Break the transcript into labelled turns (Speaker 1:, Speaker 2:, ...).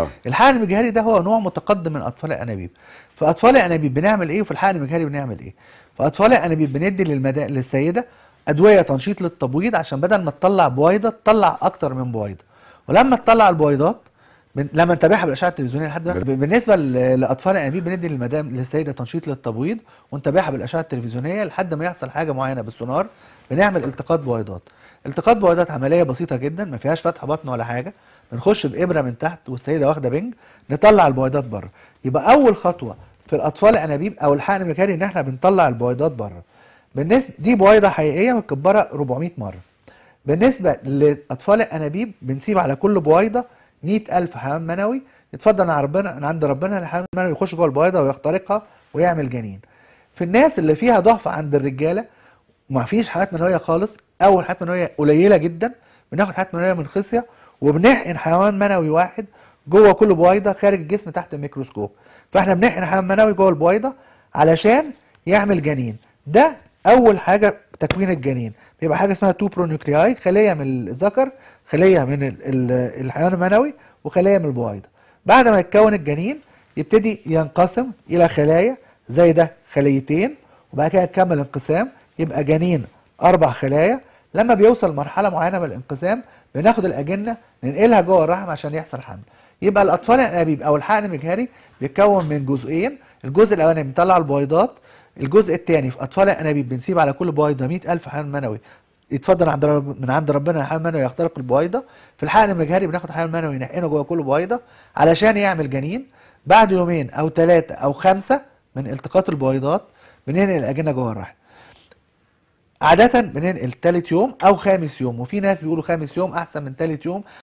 Speaker 1: آه. الحقن المجهري ده هو نوع متقدم من اطفال الانابيب فاطفال الانابيب بنعمل ايه وفي الحقن المجهري بنعمل ايه فاطفال الانابيب بندي للمدا... للسيده ادويه تنشيط للتبويض عشان بدل ما تطلع بويضه تطلع اكتر من بويضه ولما تطلع البويضات من لما نتابعها بالاشعه التلفزيونيه لحد دلوقتي بالنسبه لاطفال الانابيب بندي للمدام للسيده تنشيط للتبويض ونتابعها بالاشعه التلفزيونيه لحد ما يحصل حاجه معينه بالسونار بنعمل التقاط بويضات التقاط بويضات عمليه بسيطه جدا ما فيهاش فتح بطن ولا حاجه بنخش بابره من تحت والسيده واخده بنج نطلع البويضات بره يبقى اول خطوه في الاطفال الانابيب او الحقن المكاني ان احنا بنطلع البويضات بره بالنسبه دي بويضه حقيقيه متكبره 400 مره بالنسبه لاطفال الانابيب بنسيب على كل بويضه 100000 حيوان منوي يتفضل ربنا عند ربنا الحمام المنوي يخش جوه البويضه ويخترقها ويعمل جنين في الناس اللي فيها ضعف عند الرجاله وما فيش حاجات منويه خالص او حاجات منويه قليله جدا بناخد حاجات منويه من خصيه وبنحقن حيوان منوي واحد جوه كل بويضه خارج الجسم تحت الميكروسكوب فاحنا بنحقن حيوان منوي جوه البويضه علشان يعمل جنين ده اول حاجه تكوين الجنين بيبقى حاجه اسمها تو برونيوكلياي خليه من الذكر خليه من الحيوان المنوي وخليه من البويضه بعد ما يتكون الجنين يبتدي ينقسم الى خلايا زي ده خليتين وبعد كده يكمل انقسام يبقى جنين اربع خلايا لما بيوصل مرحله معينه من الانقسام بناخد الاجنه ننقلها جوه الرحم عشان يحصل حمل يبقى الاطفال الانابيب او الحقن المجهري بيتكون من جزئين الجزء الاولاني بنطلع البويضات الجزء الثاني في اطفال انابيب بنسيب على كل بويضه 100000 حيوان منوي يتفضل عند رب من عند ربنا حيوان منوي يخترق البويضه في الحقن المجهري بناخد حيوان منوي نحقنه جوه كل بويضه علشان يعمل جنين بعد يومين او ثلاثه او خمسه من التقاط البويضات بننقل الاجنه جوه الرحم عادة بننقل تالت يوم أو خامس يوم وفي ناس بيقولوا خامس يوم أحسن من تالت يوم